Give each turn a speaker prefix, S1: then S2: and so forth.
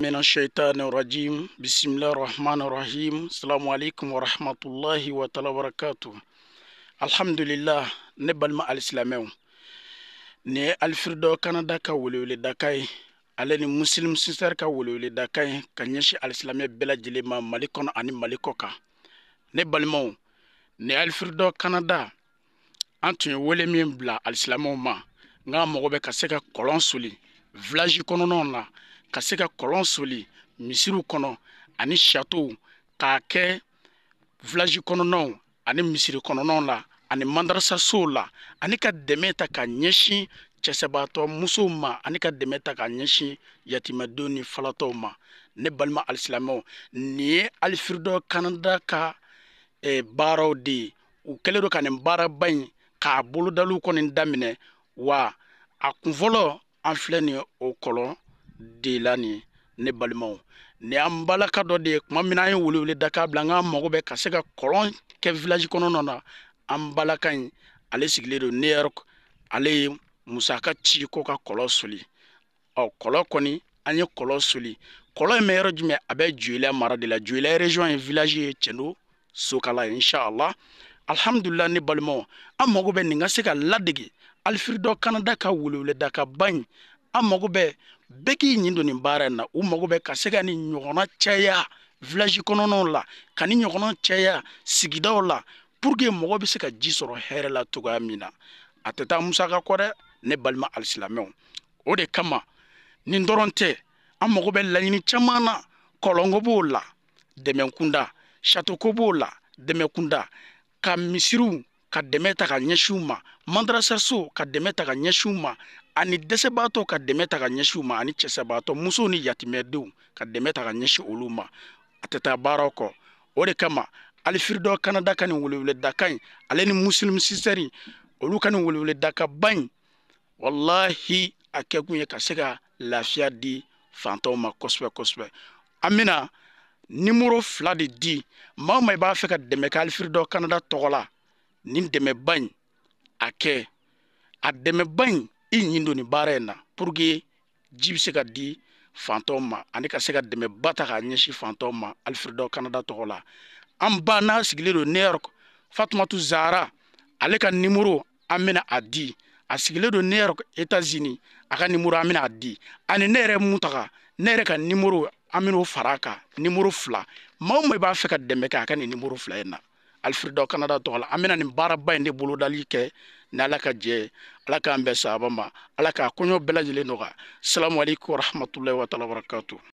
S1: من الشيطان الرجيم بسم الله الرحمن الرحيم السلام عليكم ورحمة الله وتعالى وبركاته الحمد لله نبال ما الإسلامي ni alfirido kanada ka welewele daka ye ale ni muslim sister ka welewele daka ye ka ɲɛsi alisilamɛ bɛɛ lajɛlen ma mali kɔnɔ ani mali kɔ kan ne balimaw ni alfirido kanada an tun ye wele min bila alisilamɛw ma n ka mɔgɔ bɛ ka se ka kɔlɔn soli vilaji kɔnɔnaw na ka se ka kɔlɔn soli misiriw kɔnɔ ani satow k'a kɛ vilaji kɔnɔnaw ani misiri kɔnɔnaw la ani mandarasasow la ani ka dɛmɛ ta ka ɲɛsin cɛsɛbaatɔ musow ma ani ka dɛmɛ ta ka ɲɛsin yatimadenw ni falatɔw ma ne balima alisilamɛw nin ye alifiridɔ kanada ka eh, baaraw de ye u kɛlen do ka nin baaraba ɲi k'a bolodaliw kɔni daminɛ wa a kunfɔlɔ an filɛ ni o kɔlɔn de la nin ne balimaw ni an balaka dɔ de ye tuma min na an ye welewele da bila an k'an mago bɛ ka se ka kɔlɔn kɛ village kɔnɔna na an balaka in ale sigilen don new ale ye musaka ci ko ka kɔlɔn soli ɔ kɔlɔn kɔni an ye kɔlɔn soli kɔlɔn in bɛ yɔrɔ jumɛn a bɛ joyila mara de la joyila region ye village ye cɛndo sokala ye inshallah alhamdulila ne balimaw an mago bɛ nin ka se ka ladege alifiri dɔ kanada ka welewele da ba in an mago bɛ bɛɛ k'i ɲin don nin baara in na u mago bɛ ka se ka nin ɲɔgɔnna caya vilaji kɔnɔnaw la ka nin ɲɔgɔnna caya sigidaw la pour que mɔgɔ bɛ se ka ji sɔrɔ hɛrɛ la cogoya min na a tɛ taa musaka kɔ dɛ ne balima alisilamɛw o de kama nin dɔrɔn tɛ an mago bɛ laɲini caman na kɔlɔnko b'o la dɛmɛkunda satoko b'o la dɛmɛkunda ka misiriw ka dɛmɛ ta ka ɲɛsiw ma mandarasaso ka dɛmɛ ta ka ɲɛsiw ma ani dɛsɛbaatɔ ka dɛmɛ ta ka ɲɛsiw ma ani cɛsɛbaatɔ musow ni yatimɛdenw ka dɛmɛ ta ka ɲɛsi olu ma a tɛ taa baaraw kɔ o de kama alifiridɔ kanada ka nin weleweleda daka ɲi ale ni muslim sisɛri olu ka nin weleweleda daka ba ɲi wallahi a kɛ kun ye ka se ka lafiya di fantanw ma kosɛbɛ kosɛbɛ an bɛna nimoro fila de di maa o maa i b'a fɛ ka dɛmɛ kɛ alifiridɔ kanada tɔgɔ la nin dɛmɛba in a kɛ a dɛmɛba in i ɲin don nin baara in na pour que ji bɛ se ka di fantanw ma ani ka se ka dɛmɛba ta k'a ɲɛsin fantanw ma alfredo kanada tɔgɔ la an ba n'a sigilen don new york fatumatu zara ale ka nimoro an bɛna a di a sigilen don new york etats-unis a ka nimoro an bɛna a di ani ne yɛrɛ mun taga ne yɛrɛ ka nimoro an bɛn'o fara a kan nimoro fila maa o maa i b'a fɛ ka dɛmɛ kɛ a ka nin nimoro fila in na alfrida kanada tɔgɔ la an bena nin baaraba ye de bolodali kɛ ni ala ka jɛ ala k'an bɛɛ sahaba ma ala k'a kɔɲɔ bɛɛ lajɛlen nɔgɔya salamu aleykum warahmatulahi wataala wabarakatu